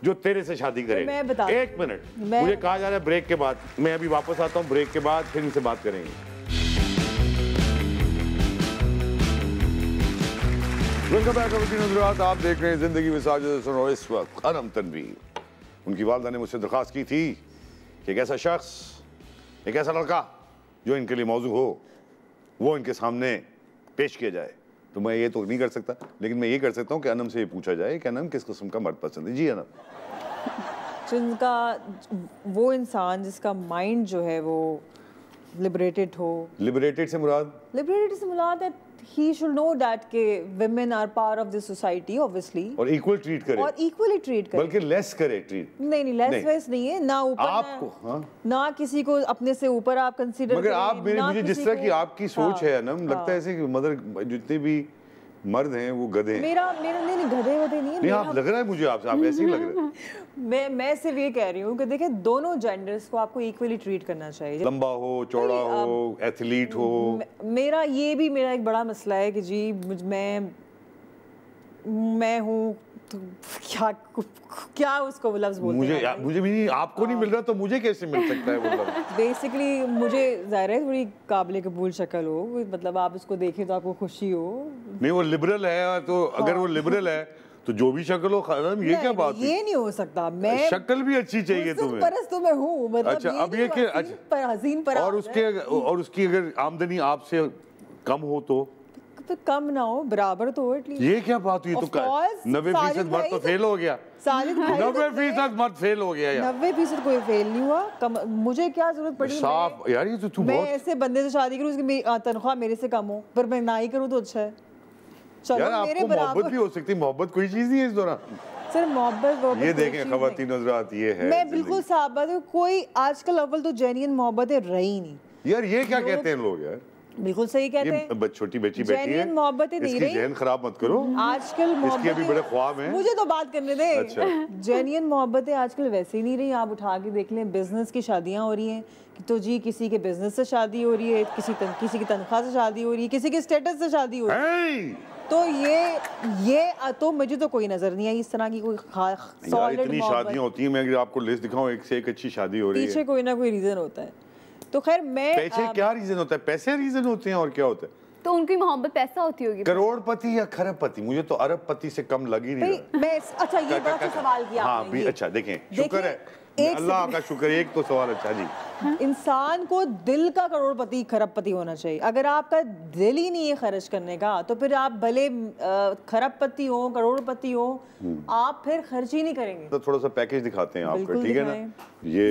जो तेरे से शादी तो करेगा एक मिनट मुझे कहा जा रहा है ब्रेक के बाद मैं अभी वापस आता हूँ ब्रेक के बाद फिर इनसे बात करेंगे आप देख रहे हैं जिंदगी में साजिद इस वक्त अनम तनवीर उनकी वालदा ने मुझसे दरख्वास्त की थी कि एक ऐसा शख्स एक ऐसा लड़का जो इनके लिए मौजू हो वो इनके सामने पेश किया जाए तो मैं ये तो नहीं कर सकता लेकिन मैं ये कर सकता हूँ कि अनम से ये पूछा जाए कि अनम किस किस्म का मर्द पसंद है जी अनम जिनका वो इंसान जिसका माइंड जो है वो लिबरेटेड हो लिबरेटेड से मुराद लिबरेटेड से मुराद है ही शुड नो दैट के women are part of the society obviously और इक्वल ट्रीट करे और इक्वली ट्रीट करे बल्कि लेस करे ट्रीट नहीं नहीं लेस वेस नहीं है ना ऊपर आपको हाँ? ना किसी को अपने से ऊपर आप कंसीडर मगर आप मेरे मुझे जिस तरह की आपकी सोच हाँ, है ना लगता है हाँ। ऐसे कि मदर जितने भी मर्द हैं वो गधे हैं मेरा मेरा नहीं नहीं गधे वधे नहीं नहीं आप लग रहा है मुझे आपसे आप ऐसे ही लग रहे हैं मैं मैं सिर्फ ये कह रही हूँ कि देखिए दोनों जेंडर्स को आपको इक्वली ट्रीट करना चाहिए लंबा हो चौड़ा हो एथलीट हो मेरा ये भी मेरा एक बड़ा मसला है कि जी मैं मैं हूँ तो क्या क्या उसको वो लफ्ज बोलते मुझे हैं मुझे भी नहीं आपको नहीं मिल रहा तो मुझे कैसे मिल सकता है वो लफ्ज बेसिकली मुझे जाहिर है थोड़ी काबिल कबूल शक्ल हो मतलब आप उसको देखें तो आपको खुशी हो नहीं वो लिबरल है तो अगर वो लिबरल है तो जो भी शक्ल हो खानम ये क्या बात ये नहीं हो सकता मैं शक्ल भी अच्छी चाहिए तुम्हें तो मैं हूँ मतलब अच्छा अब ये क्या अच्छा पर पर और उसके और उसकी अगर आमदनी आपसे कम हो तो तो कम ना हो बराबर तो हो एटलीस्ट ये क्या बात हुई तो नब्बे फीसद मर्द तो फेल हो गया तो नब्बे फीसद मर्द फेल हो गया नब्बे फीसद कोई फेल नहीं हुआ कम, मुझे क्या जरूरत पड़ी साफ यार ये तो तू मैं ऐसे बंदे से शादी करूँ उसकी तनख्वाह मेरे से कम हो पर मैं ना ही करूँ तो अच्छा है यार आपको मोहब्बत भी हो सकती मोहब्बत कोई चीज नहीं है इस दौरान सर मोहब्बत ये देखें खातन हजरात ये है मैं बिल्कुल साफ बात कोई आजकल अव्वल तो जेन्यन मोहब्बतें रही नहीं यार ये क्या कहते हैं लोग यार बिल्कुल सही कहते हैं छोटी बेटी बैठी है मोहब्बतें नहीं रही खराब मत करो आजकल इसके अभी बड़े ख्वाब हैं मुझे तो बात करने दे अच्छा। जेन्यन मोहब्बतें आजकल वैसे ही नहीं रही आप उठा के देख लें बिजनेस की शादियां हो रही हैं तो जी किसी के बिजनेस से शादी हो रही है किसी तन, किसी की तनख्वाह से शादी हो रही है किसी के स्टेटस से शादी हो रही है तो ये ये तो मुझे तो कोई नजर नहीं आई इस तरह की कोई इतनी शादियां होती हैं मैं आपको लिस्ट दिखाऊं एक से एक अच्छी शादी हो रही है पीछे कोई ना कोई रीजन होता है तो खैर मैं पैसे क्या रीजन होता है पैसे रीजन होते हैं और क्या होता है तो उनकी मोहब्बत पैसा होती होगी करोड़पति या खरबपति मुझे तो अरबपति से कम लगी नहीं मैं अच्छा ये बड़ा अच्छा सवाल किया हाँ अच्छा देखें शुक्र है एक अल्लाह का शुक्र एक तो सवाल अच्छा जी हाँ? इंसान को दिल का करोड़पति खरबपति होना चाहिए अगर आपका दिल ही नहीं है खर्च करने का तो फिर आप भले खरबपति हो करोड़पति हो हम्म। आप फिर खर्च ही नहीं करेंगे तो थोड़ा सा पैकेज दिखाते हैं आपका ठीक है ना ये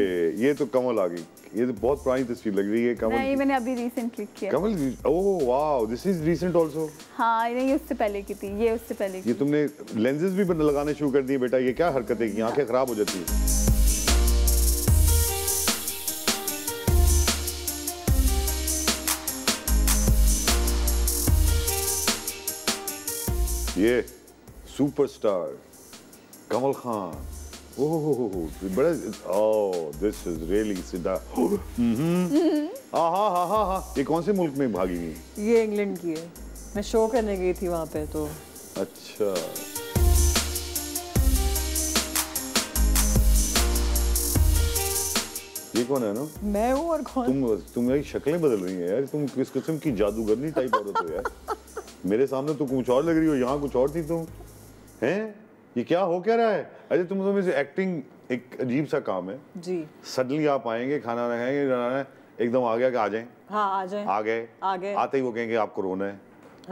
ये तो कमल आ गई ये तो बहुत पुरानी तस्वीर लग रही है कमल नहीं मैंने अभी रिसेंटली किया Kamal oh wow this is recent also हां नहीं ये उससे पहले की थी ये उससे पहले की ये तुमने लेंसेज भी बंद लगाने शुरू कर दिए बेटा ये क्या हरकत है कि आंखें खराब हो जाती है ये सुपरस्टार कमल खान Oh, बड़ा really oh, this is really सीधा mm-hmm. हा हाँ हाँ ये कौन से मुल्क में भागी हुई ये इंग्लैंड की है मैं शो करने गई थी वहां पे तो अच्छा ये कौन है ना मैं हूँ और कौन तुम तुम्हारी शक्लें बदल रही हैं यार तुम किस किस्म की जादूगरनी टाइप औरत हो यार मेरे सामने तो कुछ और लग रही हो यहाँ कुछ और थी तुम तो। हैं ये क्या हो क्या रहा है अरे तुम तो मेरे एक्टिंग एक अजीब सा काम है जी सडनली आप आएंगे खाना खाएंगे एकदम आ गया कि आ जाए हाँ आ जाए आ गए आ गए आते ही वो कहेंगे आपको रोना है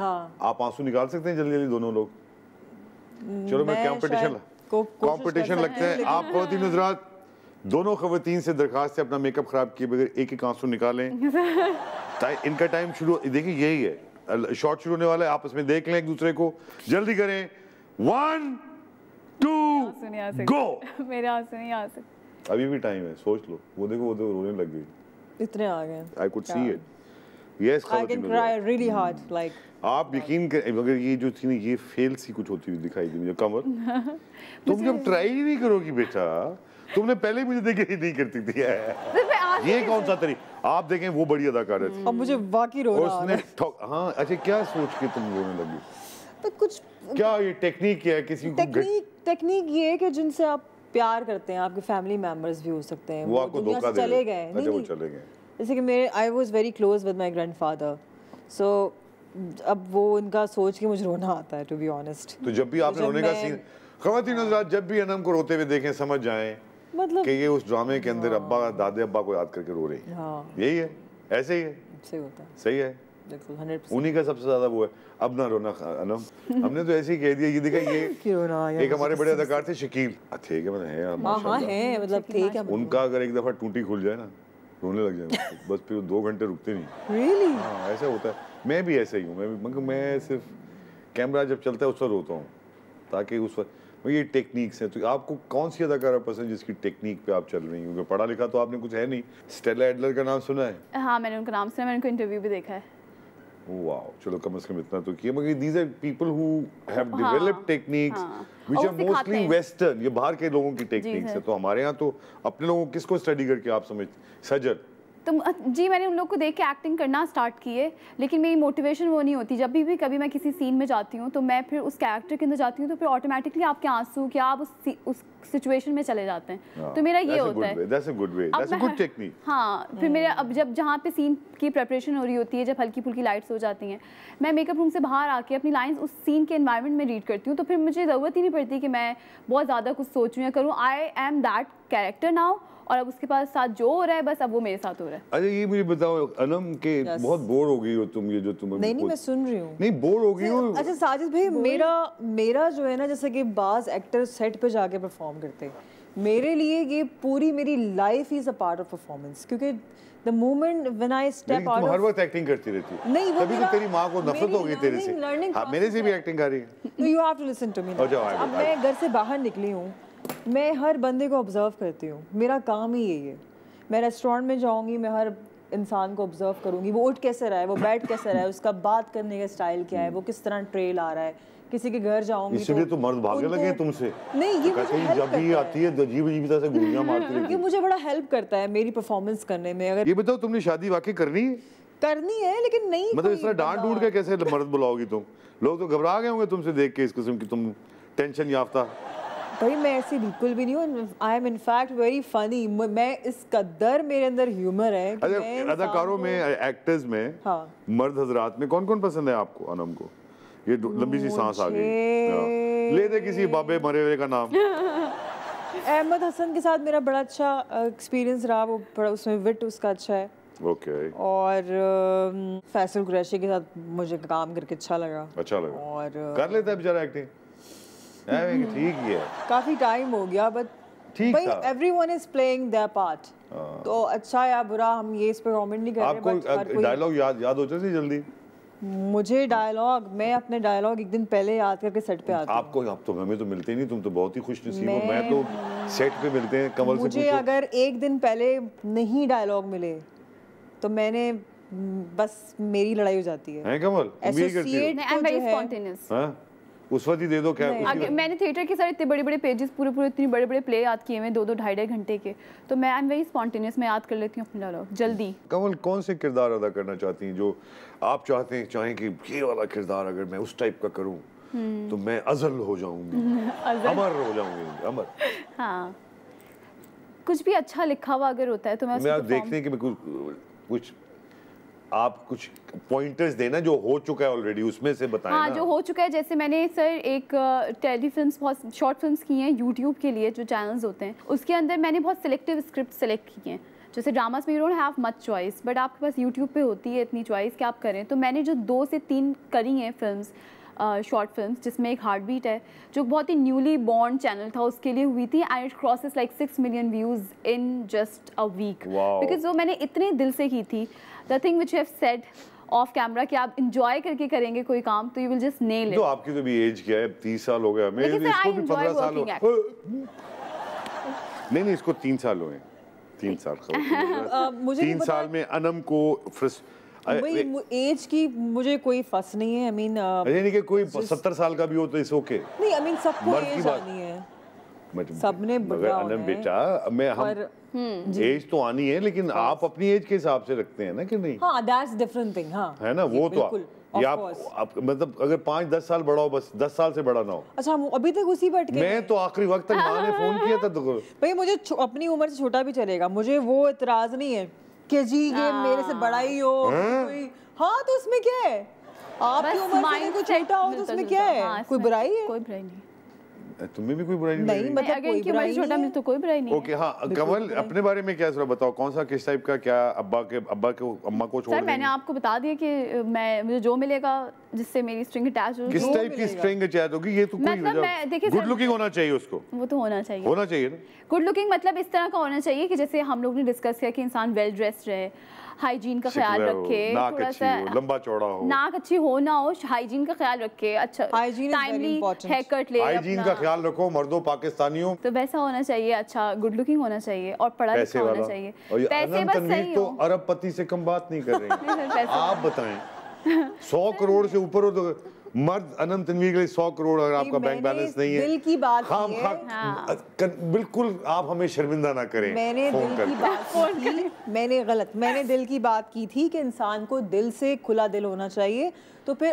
हाँ आप आंसू निकाल सकते हैं जल्दी जल्दी दोनों लोग चलो मैं कॉम्पिटिशन कॉम्पिटिशन लगते हैं आप बहुत ही हजरात दोनों खवतिन से दरखास्त अपना मेकअप खराब किए बगैर एक एक आंसू निकालें इनका टाइम शुरू देखिए यही है शॉट शुरू होने वाला है आप इसमें देख लें एक दूसरे को जल्दी करें वन टू गो मेरे आंसू नहीं आ सकते अभी भी टाइम है सोच लो वो देखो वो देखो तो रोने लग गई इतने आ गए I could see it yes I can cry really hard like आप यकीन करें मगर ये जो थी ना ये फेल सी कुछ होती हुई दिखाई दी मुझे कमर तुम जब ट्राई ही नहीं करोगी बेटा तुमने पहले मुझे देखे ही नहीं करती थी तो ये कौन सा तरीका आप देखें वो बड़ी अदाकार है अब मुझे बाकी रो उसने हाँ अच्छा क्या सोच के तुम रोने लगी तो कुछ क्या ये टेक्निक है किसी टेक्निक टेक्निक ये है कि जिनसे आप प्यार करते हैं आपके फैमिली मेंबर्स भी हो सकते हैं वो, वो आपको धोखा दे अच्छा, चले गए नहीं वो चले गए जैसे कि मेरे I was very close with my grandfather so अब वो उनका सोच के मुझे रोना आता है टू बी ऑनेस्ट तो जब भी आपने तो रोने का सीन खवातीन खातिन जब भी अनम को रोते हुए देखें समझ जाएं मतलब कि ये उस ड्रामे के अंदर हाँ। अब्बा दादे अब्बा को याद करके रो रही है हाँ। यही है ऐसे ही है सही होता है सही है उन्हीं का सबसे ज्यादा वो है अब ना रोना अनम हमने तो ऐसे ही कह दिया ये देखा ये एक हमारे तो बड़े अदाकार थे शकील हाँ, थे क्या हाँ, मतलब है माशाल्लाह मतलब उनका अगर एक दफा टूटी खुल जाए ना रोने तो लग जाए बस फिर दो घंटे रुकते नहीं really? हाँ ऐसा होता है मैं भी ऐसे ही हूँ मैं मैं सिर्फ कैमरा जब चलता है उस वक्त रोता हूँ ताकि उस वक्त ये टेक्निक्स हैं तो आपको कौन सी अदाकारा पसंद जिसकी टेक्निक पे आप चल रही हैं क्योंकि पढ़ा लिखा तो आपने कुछ है नहीं स्टेला एडलर का नाम सुना है हाँ मैंने उनका नाम सुना मैंने उनका इंटरव्यू भी देखा है वाओ oh, चलो कम से कम इतना तो किया मगर these are people who have developed techniques which are mostly western ये बाहर के लोगों की टेक्निक्स है तो हमारे यहाँ तो अपने लोगों किसको स्टडी करके आप समझ सजर तो जी मैंने उन लोग को देख के एक्टिंग करना स्टार्ट की है लेकिन मेरी मोटिवेशन वो नहीं होती जब भी भी कभी मैं किसी सीन में जाती हूँ तो मैं फिर उस कैरेक्टर के अंदर जाती हूँ तो फिर ऑटोमेटिकली आपके आंसू क्या आप उस उस सिचुएशन में चले जाते हैं हाँ, तो मेरा ये होता है हाँ फिर मेरे हम्म। अब जब जहाँ पे सीन की प्रेपरेशन हो रही होती है जब हल्की फुल्की लाइट्स हो जाती हैं मैं मेकअप रूम से बाहर आके अपनी लाइन्स उस सीन के इन्वायरमेंट में रीड करती हूँ तो फिर मुझे ज़रूरत ही नहीं पड़ती कि मैं बहुत ज़्यादा कुछ सोचूँ या करूँ I am that character now और अब उसके पास साथ जो हो रहा है बस अब वो मेरे साथ हो रहा है अरे अच्छा, ये मुझे बताओ अनम के yes. बहुत बोर हो गई हो तुम ये जो तुम नहीं नहीं मैं सुन रही हूँ नहीं बोर हो गई हो अच्छा साजिद भाई मेरा मेरा जो है ना जैसे कि बाज एक्टर सेट पे जाके परफॉर्म करते मेरे लिए ये पूरी मेरी life is a part of performance क्योंकि the moment when I step out हर वक्त एक्टिंग करती रहती है नहीं वो तभी तो तेरी माँ को नफरत हो गई तेरे से हाँ मेरे से भी एक्टिंग कर रही है you have to listen to me अब मैं घर से बाहर निकली हूँ मैं हर बंदे को ऑब्ज़र्व करती हूँ मेरा काम ही यही है मैं रेस्टोरेंट में जाऊँगी मैं हर इंसान को ऑब्ज़र्व करूँगी वो उठ कैसे रहा है वो बैठ कैसे रहा है उसका बात करने का स्टाइल क्या है वो किस तरह ट्रेल आ रहा है किसी के घर जाऊंगी इसलिए तो, तो, मर्द भागे लगे तुमसे नहीं ये तो मुझे हेल्प जब ये आती है अजीब अजीब तरह से गोलियां मारती है ये मुझे बड़ा हेल्प करता है मेरी परफॉर्मेंस करने में अगर ये बताओ तुमने शादी वाकई करनी है करनी है लेकिन नहीं मतलब इस तरह डांट डूट के कैसे मर्द बुलाओगी तुम लोग तो घबरा गए होंगे तुमसे देख के इस किस्म की तुम टेंशन याफ्ता भाई मैं ऐसी बिल्कुल भी नहीं हूँ I am in fact very funny मैं इस कदर मेरे अंदर ह्यूमर है अदाकारों में एक्टर्स में हाँ। मर्द हजरात में कौन कौन पसंद है आपको अनम को ये लंबी सी सांस आ गई हाँ। ले दे किसी बाबे मरे हुए का नाम अहमद हसन के साथ मेरा बड़ा अच्छा एक्सपीरियंस रहा वो बड़ा उसमें विट उसका अच्छा है ओके okay. और फैसल कुरैशी के साथ मुझे काम करके अच्छा लगा अच्छा लगा और कर लेता है बेचारा एक्टिंग ठीक ही है काफी टाइम हो गया बट भाई everyone is playing their part तो अच्छा या बुरा हम ये इस पे कमेंट नहीं कर रहे आपको डायलॉग याद याद हो जाए जल्दी मुझे डायलॉग मैं अपने डायलॉग एक दिन पहले याद करके सेट पे आता आपको आप तो हमें तो मिलते नहीं तुम तो बहुत ही खुश नसीब हो मैं तो सेट पे मिलते हैं कमल मुझे से अगर एक दिन पहले नहीं डायलॉग मिले तो मैंने बस मेरी लड़ाई हो जाती है हैं कमल एसोसिएट को तो जो है उस वक्त ही दे दो क्या मैंने थिएटर के सर इतने बड़े बड़े पेजेस पूरे पूरे इतने बड़े बड़े प्ले याद किए हुए दो दो ढाई ढाई घंटे के तो मैं आई एम वेरी स्पॉन्टेनियस मैं याद कर लेती हूँ अपने डायलॉग जल्दी कमल कौन से किरदार अदा करना चाहती हैं जो आप चाहते हैं चाहें कि ये वाला किरदार अगर मैं उस टाइप का करूँ हम्म। तो मैं अजल हो जाऊंगी अमर हो जाऊंगी अमर हाँ कुछ भी अच्छा लिखा हुआ अगर होता है तो मैं देखने के कुछ आप कुछ पॉइंटर्स देना जो हो चुका है ऑलरेडी उसमें से बताएं हाँ ना? जो हो चुका है जैसे मैंने सर एक टेली फिल्म बहुत शॉर्ट फिल्म की हैं यूट्यूब के लिए जो चैनल्स होते हैं उसके अंदर मैंने बहुत सिलेक्टिव स्क्रिप्ट सेलेक्ट की हैं जैसे ड्रामास में you don't have much choice but आपके पास यूट्यूब पे होती है इतनी चॉइस कि आप करें तो मैंने जो दो से तीन करी हैं फिल्म्स शॉर्ट फिल्म जिसमें एक हार्ट बीट है जो बहुत ही न्यूली बॉर्न चैनल था उसके लिए हुई थी and it crosses like six million views in just a week because वो मैंने इतने दिल से की थी the thing which have set of camera कि आप इंजॉय करके करेंगे कोई काम तो you will just nail it तो आपकी तो भी एज क्या है तीस साल हो गया मैं इसको भी पंद्रह साल हो नहीं नहीं इसको तीन साल हुए तीन साल मुझे तीन साल में अनम को फ्रस्ट एज की मुझे कोई फस नहीं है आई मीन uh, नहीं कि कोई सत्तर साल का भी हो तो इस ओके नहीं आई मीन सबको एज आनी है सबने बेटा मैं हम एज हम्म, तो आनी है लेकिन आप अपनी एज के हिसाब से रखते हैं ना कि नहीं हाँ दैट्स डिफरेंट थिंग हाँ है ना वो तो या आप, मतलब अगर पाँच दस साल बड़ा हो बस दस साल से बड़ा ना हो अच्छा अभी तक उसी बैठ के मैं तो आखिरी वक्त तक माँ ने फोन किया था तो- भाई मुझे अपनी उम्र से छोटा भी चलेगा मुझे वो इतराज नहीं है कि जी ये मेरे से बड़ा ही हो हाँ।, हाँ तो उसमें क्या है आपकी उम्र से कोई छोटा हो तो उसमें क्या है हाँ, कोई बुराई है कोई बुराई नहीं तुम्हें भी कोई बुराई नहीं नहीं मतलब कोई कोई बुराई छोटा नहीं। तो कोई बुराई नहीं ओके हाँ कमल अपने बारे में क्या जरा बताओ कौन सा किस टाइप का क्या अब्बा के अब्बा के अम्मा को छोड़ सर मैंने आपको बता दिया कि मैं मुझे जो मिलेगा जिससे मेरी स्ट्रिंग अटैच हो किस टाइप की स्ट्रिंग अटैच होगी ये तो मतलब मैं देखिए गुड लुकिंग होना चाहिए उसको वो तो होना चाहिए होना चाहिए ना गुड लुकिंग मतलब इस तरह का होना चाहिए कि जैसे हम लोग ने डिस्कस किया कि इंसान वेल ड्रेस्ड रहे हाइजीन का ख्याल रखे लंबा चौड़ा हो नाक अच्छी हो ना हो हाइजीन का ख्याल रखे अच्छा टाइमली हेयर कट ले हाइजीन का ख्याल रखो मर्दों पाकिस्तानियों तो वैसा होना चाहिए अच्छा गुड लुकिंग होना चाहिए और पढ़ा लिखा होना चाहिए पैसे बस सही तो हो अरब पति से कम बात नहीं कर रहे आप बताएं सौ करोड़ से ऊपर हो तो मर्द अनंत तनवीर के लिए सौ करोड़ अगर आपका बैंक बैलेंस नहीं है दिल की बात खाम खा हाँ। बिल्कुल आप हमें शर्मिंदा ना करें मैंने दिल की बात की मैंने गलत मैंने दिल की बात की थी कि इंसान को दिल से खुला दिल होना चाहिए तो फिर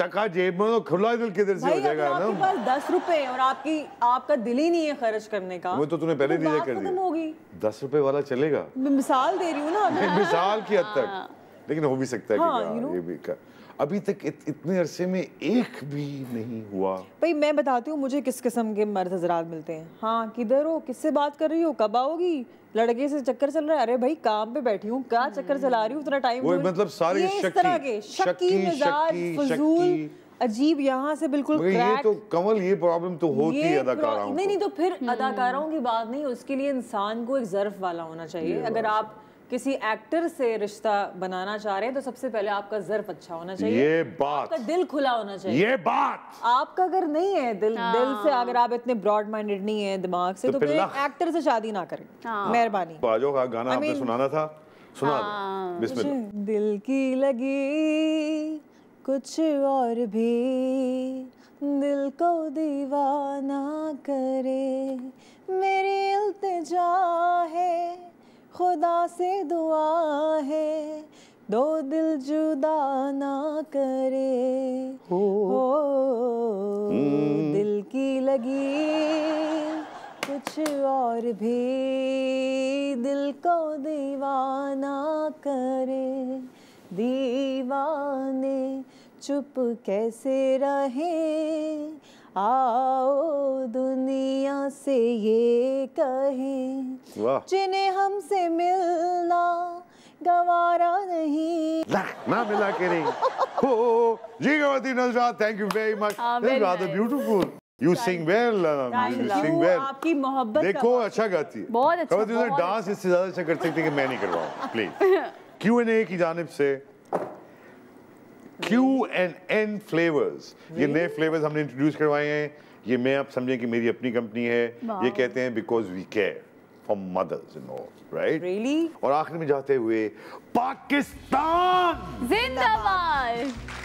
टका जेब में तो खुला दिल के दिल से हो जाएगा ना पास दस रुपए और आपकी आपका दिल ही नहीं है खर्च करने का वो तो तूने पहले रिजेक्ट तो कर दिया दस रुपए वाला चलेगा मिसाल दे रही हूँ ना मिसाल की हद तक हाँ। लेकिन हो भी सकता है हाँ, कि हाँ, you know, ये भी कर। अभी तक इत, इतने अरसे में एक भी नहीं हुआ भाई मैं बताती हूँ मुझे किस किस्म के मर्द हजरात मिलते हैं हाँ किधर हो किससे बात कर रही हो कब आओगी लड़के से चक्कर चल रहा है अरे भाई काम पे बैठी हूँ क्या चक्कर चला रही हूँ इतना टाइम मतलब सारे इस तरह के शक्की मिजाज फजूल अजीब यहाँ से बिल्कुल ये तो कमल ये प्रॉब्लम तो होती है अदाकाराओं नहीं नहीं तो फिर हम्म। अदाकाराओं की बात नहीं उसके लिए इंसान को एक जर्फ वाला होना चाहिए अगर आप किसी एक्टर से रिश्ता बनाना चाह रहे हैं तो सबसे पहले आपका जर्फ अच्छा होना चाहिए ये बात आपका दिल खुला होना चाहिए ये बात आपका अगर नहीं है दिल हाँ। दिल से अगर आप इतने ब्रॉड माइंडेड नहीं है दिमाग से तो, तो फिर एक्टर से शादी ना करें हाँ। मेहरबानी बाजो का गाना आपने सुनाना था सुना हाँ। दिल की लगी कुछ और भी दिल को दीवाना करे मेरी इल्तिजा है खुदा से दुआ है दो दिल जुदा ना करे हो, हो हम्म। दिल की लगी कुछ और भी दिल को दीवाना करे दीवाने चुप कैसे रहे आओ दुनिया से ये कहें जिन्हें हमसे मिलना गवारा नहीं ना मिला के करें हो गवती नजरात thank you very much rather beautiful you sing well you sing well आपकी मोहब्बत देखो अच्छा गाती है बहुत अच्छा बहुत डांस अच्छा। इससे ज्यादा अच्छा कर सकती कि मैं नहीं करवाऊं प्लीज क्यू एंड की जानब से क्यू एंड एन फ्लेवर्स ये नए फ्लेवर्स हमने इंट्रोड्यूस करवाए हैं ये मैं आप समझें कि मेरी अपनी कंपनी है ये कहते हैं because we care for mothers in all right और आखिर में जाते हुए पाकिस्तान जिंदाबाद